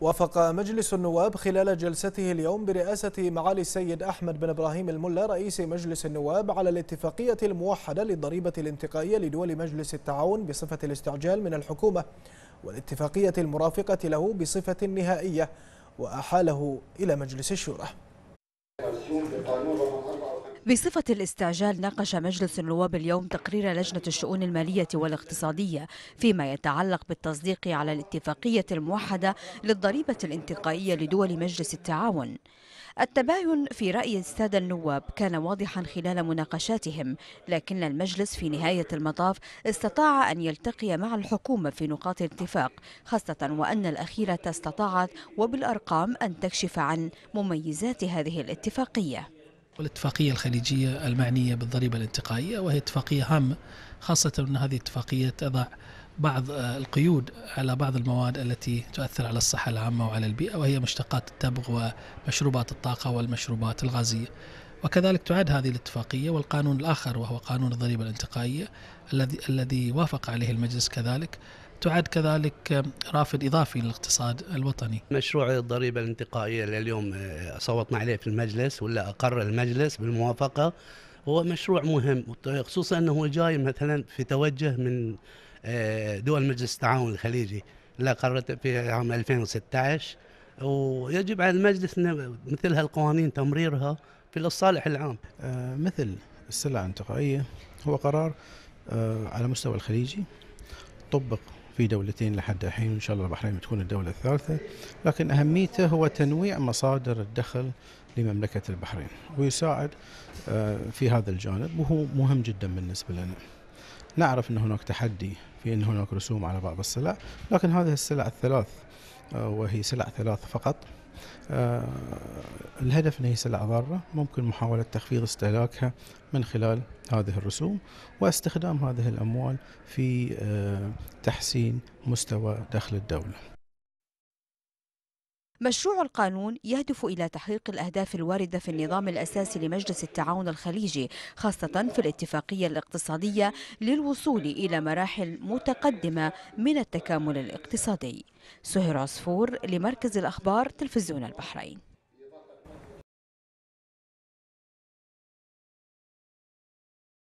وافق مجلس النواب خلال جلسته اليوم برئاسة معالي السيد أحمد بن إبراهيم الملا رئيس مجلس النواب على الاتفاقية الموحدة للضريبة الانتقائية لدول مجلس التعاون بصفة الاستعجال من الحكومة والاتفاقية المرافقة له بصفة نهائية وأحاله إلى مجلس الشورى بصفة الاستعجال ناقش مجلس النواب اليوم تقرير لجنة الشؤون المالية والاقتصادية فيما يتعلق بالتصديق على الاتفاقية الموحدة للضريبة الانتقائية لدول مجلس التعاون التباين في رأي السادة النواب كان واضحا خلال مناقشاتهم لكن المجلس في نهاية المطاف استطاع أن يلتقي مع الحكومة في نقاط الاتفاق خاصة وأن الأخيرة استطاعت وبالأرقام أن تكشف عن مميزات هذه الاتفاقية والاتفاقية الخليجية المعنية بالضريبة الانتقائية وهي اتفاقية هامة خاصة أن هذه الاتفاقية تضع بعض آه، القيود على بعض المواد التي تؤثر على الصحة العامة وعلى البيئة وهي مشتقات التبغ ومشروبات الطاقة والمشروبات الغازية وكذلك تعد هذه الاتفاقية والقانون الآخر وهو قانون الضريبة الانتقائية الذي الذي وافق عليه المجلس كذلك تعد كذلك رافد اضافي للاقتصاد الوطني. مشروع الضريبه الانتقائيه اللي اليوم آه، صوتنا عليه في المجلس ولا اقر المجلس بالموافقه هو مشروع مهم خصوصا انه جاي مثلا في توجه من آه، دول مجلس التعاون الخليجي اللي اقرته في عام 2016 ويجب على المجلس مثل هالقوانين تمريرها في الصالح العام آه، مثل السلع الانتقائية هو قرار آه، على مستوى الخليجي طبق في دولتين لحد الحين ان شاء الله البحرين بتكون الدوله الثالثه لكن اهميته هو تنويع مصادر الدخل لمملكه البحرين ويساعد آه، في هذا الجانب وهو مهم جدا بالنسبه لنا نعرف ان هناك تحدي في ان هناك رسوم على بعض السلع لكن هذه السلع الثلاث وهي سلع ثلاث فقط آه، الهدف ليس الأضرة ممكن محاولة تخفيض استهلاكها من خلال هذه الرسوم واستخدام هذه الأموال في آه، تحسين مستوى دخل الدولة مشروع القانون يهدف إلى تحقيق الأهداف الواردة في النظام الأساسي لمجلس التعاون الخليجي خاصة في الاتفاقية الاقتصادية للوصول إلى مراحل متقدمة من التكامل الاقتصادي سهر عصفور لمركز الأخبار تلفزيون البحرين